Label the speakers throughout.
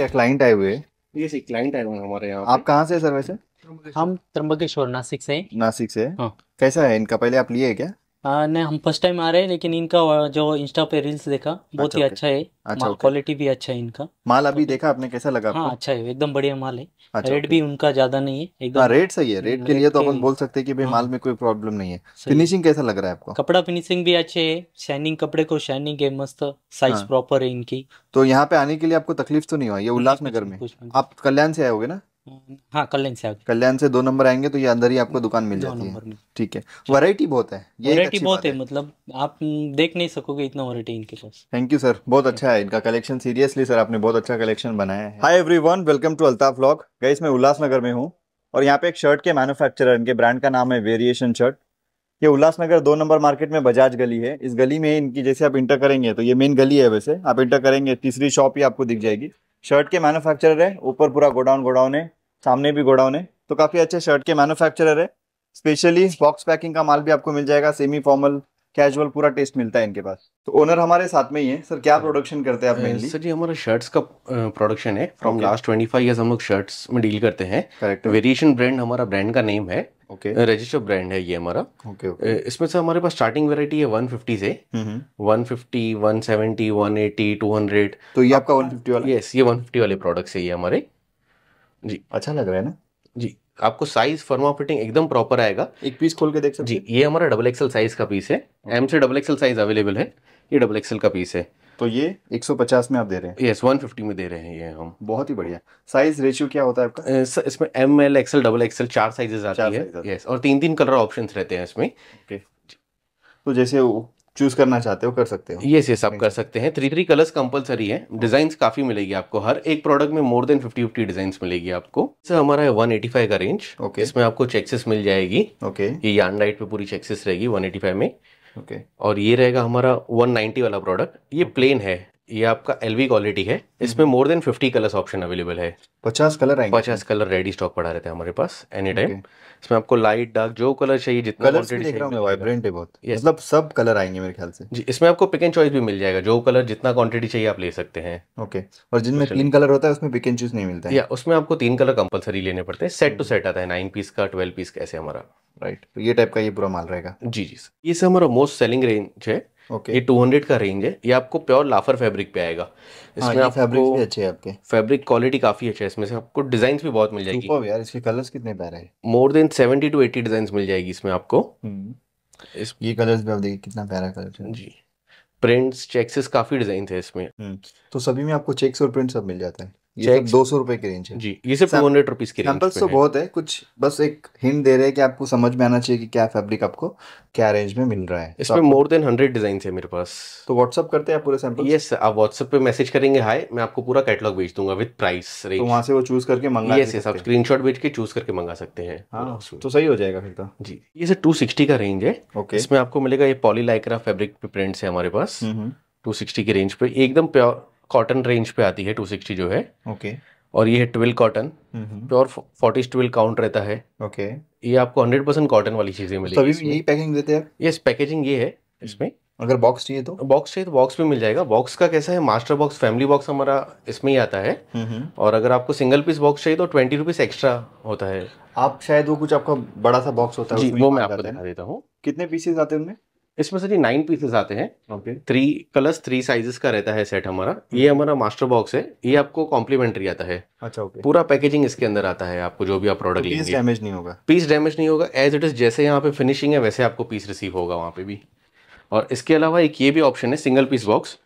Speaker 1: क्या क्लाइंट आए हुए ये सी क्लाइंट आए हुए हैं हमारे यहाँ आप कहाँ से सर वैसे हम त्रम्बकेश्वर नासिक से नासिक से हाँ। कैसा है इनका पहले आप लिए क्या नहीं हम फर्स्ट टाइम आ रहे हैं लेकिन इनका जो इंस्टा पे रील्स देखा बहुत ही अच्छा, अच्छा है अच्छा क्वालिटी भी अच्छा है इनका माल अभी देखा आपने कैसा लगा हाँ अच्छा है एकदम बढ़िया माल है अच्छा, रेट भी उनका ज्यादा नहीं है एकदम रेट हाँ, सही है रेट के लिए तो अपन बोल सकते हैं कि भाई हाँ। माल में कोई प्रॉब्लम नहीं है फिनिशिंग कैसा लग रहा है आपको कपड़ा फिनिशिंग भी अच्छे है शाइनिंग कपड़े को शाइनिंग है मस्त साइज हाँ। प्रॉपर है इनकी तो यहाँ पे आने के लिए आपको तकलीफ तो नहीं हुआ ये उल्लासनगर में आप कल्याण से आए होगे ना हाँ कल्याण से कल्याण से दो नंबर आएंगे तो ये अंदर ही आपको दुकान मिल जाती है ठीक है वैरायटी बहुत है ये वैरायटी बहुत है मतलब आप देख नहीं सकोगे इतना वैरायटी इनके पास थैंक यू सर बहुत अच्छा है इनका कलेक्शन सीरियसली सर आपने बहुत अच्छा कलेक्शन बनाया है hi everyone welcome to Altaf vlog guys मैं उल्लासनगर में हूँ और यहाँ पे एक शर्ट के मैन्युफैक्चरर इनके ब्रांड का नाम है वेरिएशन शर्ट ये उल्लासनगर दो नंबर मार्केट में बजाज गली है इस गली में इनकी जैसे आप इंटर करेंगे तो ये मेन गली है वैसे आप इंटर करेंगे तीसरी शॉप ही आपको दिख जाएगी शर्ट के मैन्युफैक्चरर है ऊपर पूरा गोडाउन गोडाउन है सामने भी गोडाउन है तो काफ़ी अच्छे शर्ट के मैन्युफैक्चरर है स्पेशली बॉक्स पैकिंग का माल भी आपको मिल जाएगा सेमी फॉर्मल कैजुअल पूरा टेस्ट मिलता है इनके पास तो ओनर हमारे साथ में ही है सर क्या प्रोडक्शन करते हैं आप मेनली सर
Speaker 2: जी हमारा शर्ट्स का प्रोडक्शन है from last twenty five years हम लोग शर्ट्स में डील करते हैं करेक्ट वेरिएशन ब्रांड हमारा ब्रांड का नेम है ओके रजिस्टर्ड ब्रांड है ये हमारा ओके ओके इसमें सर हमारे पास स्टार्टिंग वेरायटी है 150 से 150 170 180 200 तो ये आपका 150 वाला यस ये 150 वाले प्रोडक्ट्स है ये हमारे जी अच्छा लग रहा है ना जी आपको साइज फर्मा फिटिंग एकदम प्रॉपर आएगा एक पीस खोल के देख सकते जी ये हमारा डबल एक्सल साइज का पीस है एम से डबल एक्सल साइज अवेलेबल है ये डबल एक्सल का पीस है तो ये 150 में आप दे रहे हैं यस yes, 150 में दे रहे हैं ये हम बहुत ही बढ़िया साइज रेशियो क्या होता है आपका इसमें M L XL double XL चार साइजेस आती चार है यस yes, और तीन तीन कलर ऑप्शंस रहते हैं इसमें okay. तो जैसे चूज करना चाहते हो कर सकते हो ये यस आप कर सकते हैं थ्री थ्री कलर्स कंपलसरी है डिजाइन काफी मिलेगी आपको हर एक प्रोडक्ट में more than fifty fifty design मिलेगी आपको सर हमारा है वन एटी फाइव का रेंज ओके इसमें आपको चेक्सेस मिल जाएगी ओके ये यान लाइट पे पूरी चेक्सेस रहेगी वन एटी फाइव में ओके और ये रहेगा हमारा नाइनटी वाला प्रोडक्ट ये प्लेन है ये आपका एल क्वालिटी है इसमें more than fifty colours option available है पचास कलर आएंगे पचास कलर रेडी स्टॉक पड़ा रहता है हमारे पास एनी टाइम इसमें आपको लाइट डार्क जो कलर चाहिए जितना वाइब्रेंट है बहुत
Speaker 1: yes. मतलब सब कलर आएंगे मेरे ख्याल से
Speaker 2: जी इसमें आपको पिक एंड चॉइस भी मिल जाएगा जो कलर जितना क्वांटिटी चाहिए आप ले सकते हैं ओके okay.
Speaker 1: और जिनमें तो तीन कलर होता है उसमें पिक एंड चॉइस नहीं मिलता है या
Speaker 2: उसमें आपको तीन कलर कंपलसरी लेने पड़ते हैं सेट टू सेट आता है नाइन पीस का ट्वेल्व पीस कैसे हमारा राइट तो ये टाइप का ये पूरा माल रहेगा जी जी सर ये सर हमारा मोस्ट सेलिंग रेंज है okay. ये 200 का रेंज है ये आपको प्योर लाफर फैब्रिक पे आएगा
Speaker 1: हाँ, इसमें आप फैब्रिक भी अच्छे हैं
Speaker 2: आपके फैब्रिक क्वालिटी काफी अच्छा है इसमें से आपको डिजाइन भी बहुत मिल जाएगी
Speaker 1: यार इसके कलर्स कितने प्यारे हैं
Speaker 2: more than seventy two eighty design मिल जाएगी इसमें आपको हम्म। इस ये कलर्स भी आप देखिए कितना प्यारा कलर है जी प्रिंट्स चेक्स काफी डिजाइन थे इसमें हम्म।
Speaker 1: तो सभी में आपको चेक्स और प्रिंट सब मिल जाते हैं दो सौ रुपए की रेंज
Speaker 2: है जी ये सिर्फ टू हंड्रेड रुपीज की सैंपल्स तो बहुत है
Speaker 1: कुछ बस एक हिंट दे रहे हैं कि आपको समझ में आना चाहिए कि क्या फैब्रिक आपको क्या रेंज में मिल रहा है इसमें मोर
Speaker 2: देन हंड्रेड डिजाइन है मेरे पास तो व्हाट्सअप करते हैं आप पूरे सैंपल यस आप व्हाट्सएप पे मैसेज करेंगे हाई मैं आपको पूरा कैटलॉग भेज दूंगा विद प्राइस रेंज वहाँ से
Speaker 1: वो चूज करके मंगा यस आप स्क्रीन
Speaker 2: शॉट भेज के चूज करके मंगा सकते हैं हाँ, तो सही हो जाएगा फिर तो जी ये सर टू सिक्सटी का रेंज है ओके इसमें आपको मिलेगा ये पॉली लाइक्रा फेब्रिक प्रिंट्स है हमारे पास टू हम्म, सिक्सटी हम्म। की रेंज पे एकदम प्योर कॉटन रेंज पे आती है टू सिक्सटी जो है ओके okay. और ये है twill cotton pure forty twill count रहता है ओके okay. ये आपको हंड्रेड परसेंट कॉटन वाली चीजें मिलेगी तो यही पैकिंग देते हैं यस पैकेजिंग ये है इसमें हम्म। अगर बॉक्स चाहिए तो बॉक्स चाहिए तो बॉक्स भी मिल जाएगा बॉक्स का कैसा है मास्टर बॉक्स फैमिली बॉक्स हमारा इसमें ही आता है और अगर आपको सिंगल पीस बॉक्स चाहिए तो ट्वेंटी रुपीज एक्स्ट्रा होता है आप शायद वो कुछ आपका बड़ा सा बॉक्स होता है वो मैं आपको दिखा देता हूँ कितने पीसेज आते हैं उनमें इसमें सर ये नाइन पीसेस आते हैं थ्री कलर्स थ्री साइजेस का रहता है सेट हमारा ये हमारा मास्टर बॉक्स है ये आपको कॉम्प्लीमेंट्री आता है अच्छा ओके पूरा पैकेजिंग इसके अंदर आता है आपको जो भी आप प्रोडक्ट तो डैमेज नहीं होगा पीस डैमेज नहीं होगा एज इट इज जैसे यहाँ पे फिनिशिंग है वैसे आपको पीस रिसीव होगा वहाँ पे भी और इसके अलावा एक ये भी ऑप्शन है सिंगल पीस बॉक्स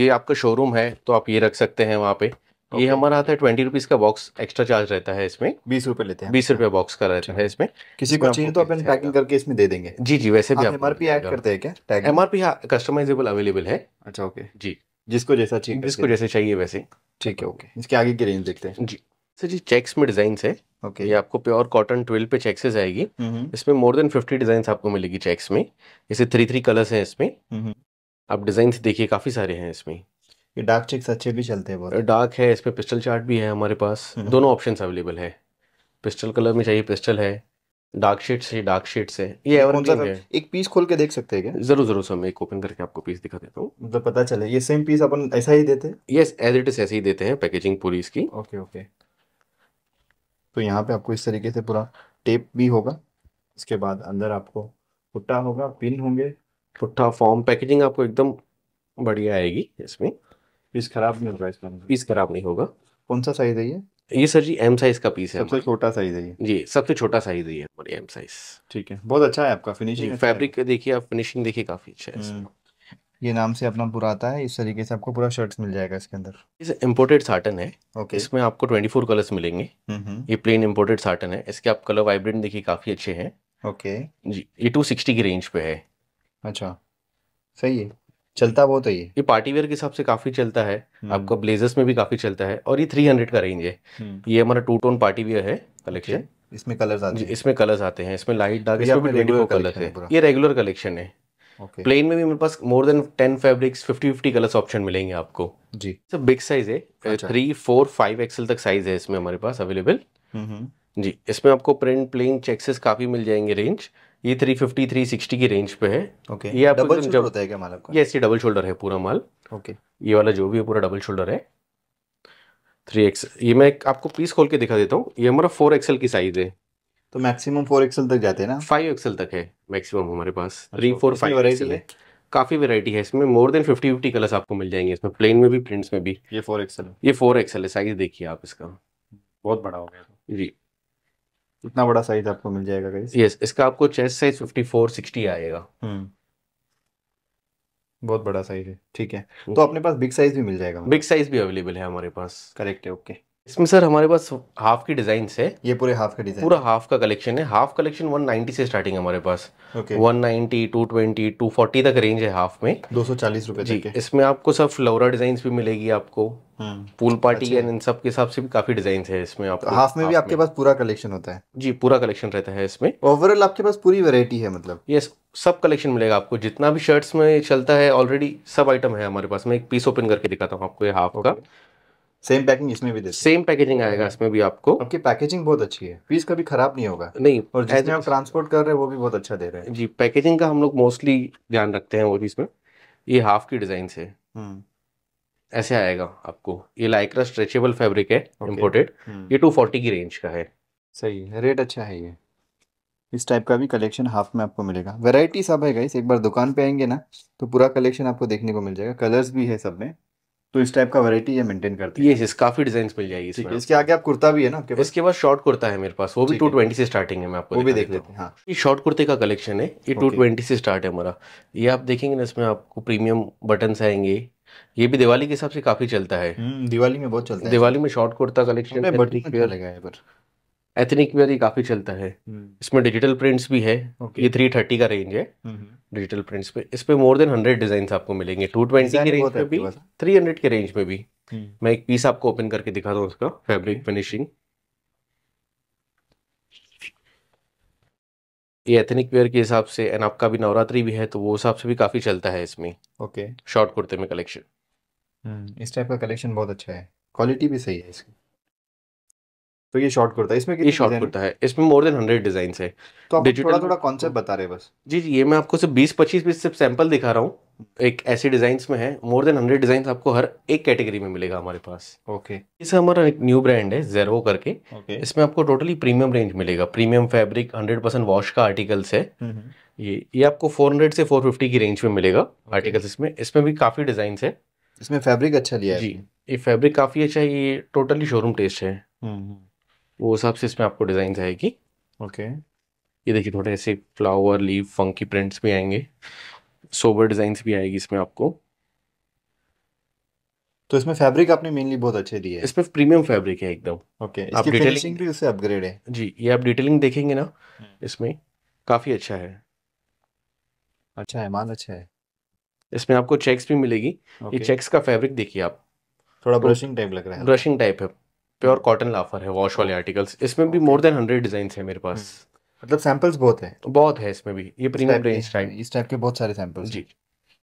Speaker 2: ये आपका शोरूम है तो आप ये रख सकते हैं वहाँ पे ये हमारा आता है ट्वेंटी रुपीज का बॉक्स एक्स्ट्रा चार्ज रहता है इसमें बीस रुपए लेते हैं बीस रुपए बॉक्स का रहता है इसमें किसी को चाहिए
Speaker 1: तो अपन पैकिंग करके इसमें दे देंगे
Speaker 2: जी जी वैसे भी एमआरपी ऐड करते हैं क्या एमआरपी कस्टमाइजेबल अवेलेबल है अच्छा ओके जी जिसको जैसा चाहिए जिसको जैसे चाहिए वैसे ठीक है ओके इसके आगे की रेंज देखते हैं जी सर जी चेक्स में डिजाइन है ओके okay. ये आपको प्योर कॉटन ट्वेल्व पे चेक से आएगी इसमें मोर देन फिफ्टी डिजाइन आपको मिलेगी चेक्स में जैसे थ्री थ्री कलर्स हैं इसमें आप डिजाइन देखिए काफी सारे हैं इसमें
Speaker 1: ये डार्क चिक्स अच्छे भी चलते हैं बहुत
Speaker 2: डार्क है इस पर पिस्टल चार्ट भी है हमारे पास हम्म। दोनों ऑप्शन अवेलेबल है पिस्टल कलर में चाहिए पिस्टल है डार्क शेड से डार्क शेड से ये एवरग्रीन है एक पीस खोल के देख सकते हैं क्या जरूर जरूर सर मैं एक ओपन करके आपको पीस दिखा देता हूँ
Speaker 1: मतलब पता चले ये सेम पीस अपन ऐसा ही देते हैं
Speaker 2: यस एज इट इज ऐसे ही देते हैं पैकेजिंग पूरी इसकी ओके ओके
Speaker 1: तो यहाँ पे आपको इस तरीके से पूरा टेप भी होगा
Speaker 2: इसके बाद अंदर आपको पुट्टा होगा पिन होंगे पुट्टा फॉर्म पैकेजिंग आपको एकदम बढ़िया आएगी इसमें पीस खराब नहीं होगा इसका पीस मतलब? खराब नहीं होगा कौन सा साइज है ये ये सर जी एम साइज का पीस है सबसे छोटा साइज है ये जी सबसे छोटा साइज है ये हमारी एम साइज ठीक है बहुत अच्छा है आपका फिनिशिंग फैब्रिक अच्छा देखिए आप फिनिशिंग देखिए काफी अच्छा है हम्म,
Speaker 1: ये नाम से अपना पूरा आता है इस तरीके से आपको पूरा शर्ट्स मिल जाएगा इसके अंदर
Speaker 2: इस इम्पोर्टेड साटन है ओके okay. इसमें आपको 24 कलर्स मिलेंगे हम्म, हम्म। ये प्लेन इम्पोर्टेड साटन है इसके आप कलर वाइब्रेंट देखिए काफी अच्छे हैं ओके okay. जी ये 260 की रेंज पे है अच्छा सही है चलता बहुत है ये ये पार्टी वेयर के हिसाब से काफी चलता है हम्म। आपको ब्लेजर्स में भी काफी चलता है और ये थ्री हंड्रेड का रेंज है हम्म। ये हमारा टू टोन पार्टी वेयर है कलेक्शन इसमें कलर्स आते हैं इसमें कलर्स आते हैं इसमें लाइट डार्क इसमें भी रेडियो कलर है ये रेगुलर कलेक्शन है प्लेन में भी मेरे पास more than ten fabrics fifty fifty colours option मिलेंगे आपको जी सब बिग साइज है थ्री फोर फाइव एक्सएल तक साइज है इसमें हमारे पास अवेलेबल हम्म, जी इसमें आपको प्रिंट प्लेन चेक्सेस काफी मिल जाएंगे रेंज ये थ्री फिफ्टी थ्री सिक्सटी की रेंज पे है ओके ये आपको डबल शोल्डर होता है क्या माल आपका ये डबल शोल्डर है पूरा माल ओके ये वाला जो भी है पूरा डबल शोल्डर है थ्री एक्स ये मैं आपको पीस खोल के दिखा देता हूँ ये हमारा फोर एक्सएल की साइज है तो मैक्सिमम फोर एक्सएल तक जाते हैं ना फाइव एक्सएल तक है मैक्सिमम हमारे पास थ्री फोर फाइव एक्सएल है काफ़ी वेरायटी है इसमें more than fifty fifty colours आपको मिल जाएंगे इसमें प्लेन में भी प्रिंट्स में भी ये फोर एक्सएल ये फोर एक्सएल है साइज देखिए आप इसका बहुत बड़ा हो गया जी इतना बड़ा साइज आपको मिल जाएगा गाइस यस इसका आपको चेस्ट साइज 54 60 आएगा हम्म बहुत बड़ा साइज है ठीक है तो अपने पास बिग साइज भी मिल जाएगा बिग मतलब? साइज भी अवेलेबल है हमारे पास करेक्ट है ओके okay. इसमें सर हमारे पास हाफ की डिजाइन है ये पूरे हाफ का डिजाइन पूरा हाफ का कलेक्शन है हाफ कलेक्शन 190 से स्टार्टिंग है हमारे पास okay. 190, 220, 240 तक रेंज है हाफ में दो सौ चालीस रूपए जी इसमें आपको सब फ्लोरा डिजाइन भी मिलेगी आपको पूल पार्टी एंड इन सब के हिसाब से भी काफी डिजाइन है इसमें आपको हाफ में भी आपके पास पूरा कलेक्शन होता है जी पूरा कलेक्शन रहता है इसमें ओवरऑल आपके पास पूरी वेरायटी है मतलब यस सब कलेक्शन मिलेगा आपको जितना भी शर्ट्स में चलता है ऑलरेडी सब आइटम है हमारे पास मैं एक पीस ओपन करके दिखाता हूँ आपको ये हाफ का सेम पैकिंग इसमें भी सेम पैकेजिंग आएगा इसमें भी आपको आपकी पैकेजिंग बहुत अच्छी है पीस कभी खराब नहीं होगा नहीं और जैसे आप ट्रांसपोर्ट कर रहे हैं वो भी बहुत अच्छा दे रहे हैं जी पैकेजिंग का हम लोग मोस्टली ध्यान रखते हैं वो भी इसमें ये हाफ की डिजाइन से हम्म। ऐसे आएगा आपको ये लाइक्रा स्ट्रेचेबल फैब्रिक है इम्पोर्टेड हम्म। ये टू फोर्टी की रेंज का है सही है रेट अच्छा है ये इस टाइप का
Speaker 1: भी कलेक्शन हाफ में आपको मिलेगा वेराइटी सब है गाइस एक बार दुकान पे आएंगे ना तो पूरा कलेक्शन आपको देखने को
Speaker 2: मिल जाएगा कलर्स भी है सब में तो इस टाइप का वैरायटी ये मेंटेन करती है यस काफी डिजाइन मिल जाएगी इसमें इसके आगे आप कुर्ता भी है ना इसके बाद शॉर्ट कुर्ता है मेरे पास वो भी 220 से स्टार्टिंग है मैं आपको वो भी देख लेते हैं हाँ। ये शॉर्ट कुर्ते का कलेक्शन है ये 220 से स्टार्ट है हमारा ये आप देखेंगे ना इसमें आपको प्रीमियम बटन आएंगे ये भी दिवाली के हिसाब से काफी चलता है
Speaker 1: हम्म, दिवाली में बहुत चलता है दिवाली
Speaker 2: में शॉर्ट कुर्ता कलेक्शन अच्छा बटन पर एथनिक वेयर ही काफी चलता है हम्म। इसमें डिजिटल प्रिंट्स भी है okay. ये थ्री थर्टी का रेंज है डिजिटल हम्म, प्रिंट्स हम्म। पे इस पे मोर देन हंड्रेड डिजाइन आपको मिलेंगे टू ट्वेंटी के रेंज में भी थ्री हंड्रेड के रेंज में भी मैं एक पीस आपको ओपन करके दिखा दूँ उसका फेब्रिक फिनिशिंग ये एथनिक वेयर के हिसाब से एंड आपका भी नवरात्रि भी है तो वो हिसाब से भी काफी चलता है इसमें ओके शॉर्ट कुर्ते में कलेक्शन
Speaker 1: इस टाइप का कलेक्शन बहुत अच्छा है
Speaker 2: क्वालिटी भी सही है इसकी तो ये शॉर्ट कुर्ता है इसमें ये शॉर्ट कुर्ता है इसमें मोर देन हंड्रेड डिजाइन है तो आप थोड़ा थोड़ा
Speaker 1: कॉन्सेप्ट बता रहे बस
Speaker 2: जी जी ये मैं आपको सिर्फ बीस पच्चीस बीस सिर्फ सैंपल दिखा रहा हूँ एक ऐसे डिजाइन में है मोर देन हंड्रेड डिजाइन आपको हर एक कैटेगरी में मिलेगा हमारे पास ओके okay. इसे हमारा एक न्यू ब्रांड है जेरो करके okay. इसमें आपको टोटली प्रीमियम रेंज मिलेगा premium fabric hundred percent wash का आर्टिकल्स है हम्म, हम्म। ये ये आपको फोर हंड्रेड से फोर फिफ्टी की रेंज में मिलेगा आर्टिकल्स इसमें इसमें भी काफी डिजाइन है
Speaker 1: इसमें फैब्रिक अच्छा लिया जी
Speaker 2: ये फैब्रिक काफी अच्छा है ये टोटली शोरूम टेस्ट है हम्म, वो हिसाब से इसमें आपको डिज़ाइन आएगी ओके ये देखिए थोड़े ऐसे फ्लावर लीव फंकी प्रिंट्स भी आएंगे सोबर डिजाइन भी आएगी इसमें आपको तो इसमें फैब्रिक आपने मेनली बहुत अच्छे दिए इसमें प्रीमियम फैब्रिक है
Speaker 1: एकदम ओके okay. आप डिटेलिंग
Speaker 2: भी उससे अपग्रेड है जी ये आप डिटेलिंग देखेंगे ना हम्म। इसमें काफ़ी अच्छा है
Speaker 1: अच्छा है माल अच्छा
Speaker 2: है इसमें आपको चेक्स भी मिलेगी okay. ये चेक्स का फैब्रिक देखिए आप थोड़ा ब्रशिंग तो टाइप लग रहा है ब्रशिंग टाइप है प्योर कॉटन लाफर है वॉश वाले आर्टिकल्स इसमें भी मोर देन हंड्रेड डिजाइन है मेरे पास हम्म। मतलब सैंपल्स बहुत है बहुत है इसमें भी ये प्रीमियम रेंज टाइप इस टाइप के बहुत सारे सैंपल्स जी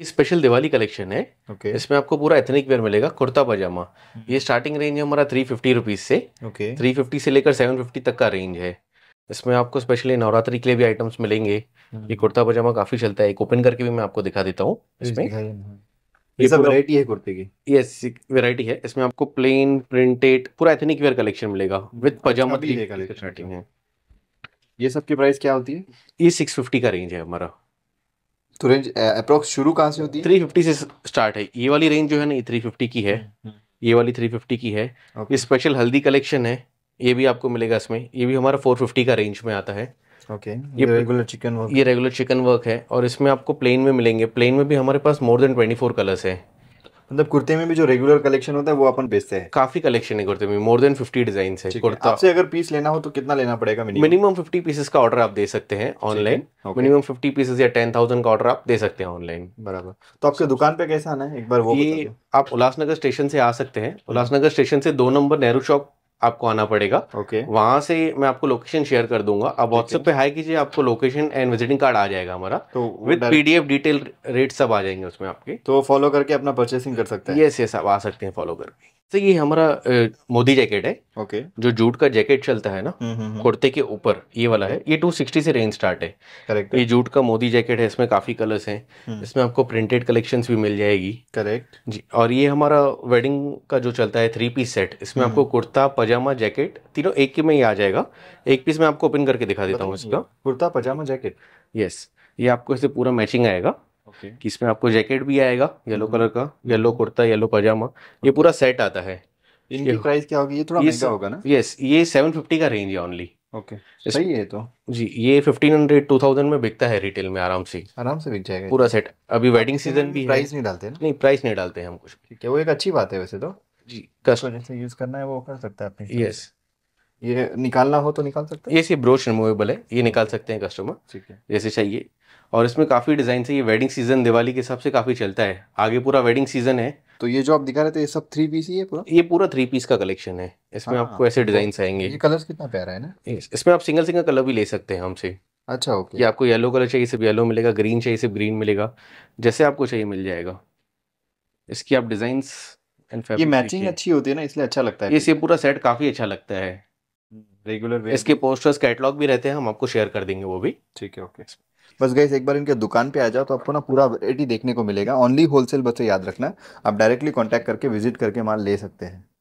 Speaker 2: ये स्पेशल दिवाली कलेक्शन है ओके okay. इसमें आपको पूरा एथनिक वेयर मिलेगा कुर्ता पजामा हम्म। ये स्टार्टिंग रेंज है हमारा थ्री फिफ्टी रुपीज से ओके okay. थ्री फिफ्टी से लेकर सेवन फिफ्टी तक का रेंज है इसमें आपको स्पेशली नवरात्रि के लिए भी आइटम्स मिलेंगे ये हम्म। कुर्ता पजामा काफी चलता है एक ओपन करके भी मैं आपको दिखा देता हूँ इसमें ये सब वैरायटी है कुर्ते की यस वैरायटी है इसमें आपको प्लेन प्रिंटेड पूरा एथनिक वेयर कलेक्शन मिलेगा विद पजामा भी है कलेक्शन है ये सब की प्राइस क्या होती है ये सिक्स फिफ्टी का रेंज है हमारा तो रेंज
Speaker 1: अप्रोक्स शुरू कहाँ से होती है थ्री
Speaker 2: फिफ्टी से स्टार्ट है ये वाली रेंज जो है ना ये थ्री फिफ्टी की है हम्म, हम्म। ये वाली थ्री फिफ्टी की है ये स्पेशल हल्दी कलेक्शन है ये भी आपको मिलेगा इसमें ये भी हमारा फोर फिफ्टी का रेंज में आता है ओके okay, ये रेगुलर चिकन वर्क ये रेगुलर चिकन वर्क है और इसमें आपको प्लेन में मिलेंगे प्लेन में भी हमारे पास more than twenty four colours है मतलब कुर्ते में भी जो रेगुलर कलेक्शन होता है वो अपन बेचते हैं काफी कलेक्शन है कुर्ते में मोर देन फिफ्टी डिजाइन है कुर्ता आपसे
Speaker 1: अगर पीस लेना हो तो कितना लेना पड़ेगा मिनिमम
Speaker 2: फिफ्टी पीसेस का ऑर्डर आप दे सकते हैं ऑनलाइन मिनिमम फिफ्टी पीसेस या टेन थाउजेंड का ऑर्डर आप दे सकते हैं ऑनलाइन बराबर
Speaker 1: तो आपके दुकान पे कैसे
Speaker 2: आना है एक बार वो ये आप उल्लासनगर स्टेशन से आ सकते हैं उल्लासनगर स्टेशन से दो नंबर नेहरू चौक आपको आना पड़ेगा ओके okay. वहां से मैं आपको लोकेशन शेयर कर दूंगा आप व्हाट्सएप पे हाई कीजिए आपको लोकेशन एंड विजिटिंग कार्ड आ जाएगा हमारा तो विद पीडीएफ डिटेल रेट सब आ जाएंगे उसमें आपके तो फॉलो करके अपना परचेसिंग कर सकते हैं यस यस आप आ सकते हैं फॉलो करके तो ये हमारा मोदी जैकेट है ओके okay. जो जूट का जैकेट चलता है ना हम्म, हम्म, हम्म। कुर्ते के ऊपर ये वाला है ये 260 से रेंज स्टार्ट है करेक्ट ये जूट का मोदी जैकेट है इसमें काफी कलर्स हैं इसमें आपको प्रिंटेड कलेक्शंस भी मिल जाएगी करेक्ट जी और ये हमारा वेडिंग का जो चलता है थ्री पीस सेट इसमें आपको कुर्ता पजामा जैकेट तीनों एक में ही आ जाएगा एक पीस में आपको ओपन करके दिखा देता हूँ इसका कुर्ता पजामा जैकेट यस ये आपको इससे पूरा मैचिंग आएगा okay. कि इसमें आपको जैकेट भी आएगा येलो कलर mm-hmm. का येलो कुर्ता येलो पजामा ये पूरा सेट आता है इनकी प्राइस
Speaker 1: क्या होगी ये थोड़ा महंगा होगा ना
Speaker 2: यस ये सेवन फिफ्टी का रेंज है ओनली ओके सही है तो जी ये फिफ्टीन हंड्रेड टू थाउजेंड में बिकता है रिटेल में आराम से आराम से बिक जाएगा पूरा सेट अभी वेडिंग सीजन भी प्राइस नहीं डालते नहीं प्राइस नहीं डालते हम कुछ
Speaker 1: ठीक है वो एक अच्छी बात है वैसे तो जी कस्टमर जैसे यूज करना है वो कर सकता है अपने यस ये निकालना हो तो निकाल सकते हैं
Speaker 2: ये ब्रोच रिमूवेबल है ये निकाल सकते हैं कस्टमर ठीक है जैसे चाहिए और इसमें काफ़ी डिज़ाइन से ये वेडिंग सीजन दिवाली के हिसाब से काफ़ी चलता है आगे पूरा वेडिंग सीजन है तो ये जो आप दिखा रहे थे ये सब थ्री पीस ही है पूरा ये पूरा थ्री पीस का कलेक्शन है इसमें हाँ, आपको हाँ। ऐसे डिजाइन आएंगे ये
Speaker 1: कलर्स कितना प्यारा है ना
Speaker 2: इसमें आप सिंगल सिंगल कलर भी ले सकते हैं हमसे अच्छा ओके ये आपको येलो कलर चाहिए सिर्फ येलो मिलेगा ग्रीन चाहिए सिर्फ ग्रीन मिलेगा जैसे आपको चाहिए मिल जाएगा इसकी आप डिजाइन ये मैचिंग
Speaker 1: अच्छी होती है ना इसलिए अच्छा लगता है ये
Speaker 2: पूरा सेट काफ़ी अच्छा लगता है रेगुलर इसके पोस्टर्स कैटलॉग भी रहते हैं हम आपको शेयर कर देंगे वो भी ठीक है ओके
Speaker 1: बस गैस एक बार इनके दुकान पे आ जाओ तो आपको ना पूरा वेरायटी देखने को मिलेगा ओनली होलसेल बच्चे याद रखना आप डायरेक्टली कॉन्टैक्ट करके विजिट करके माल ले सकते हैं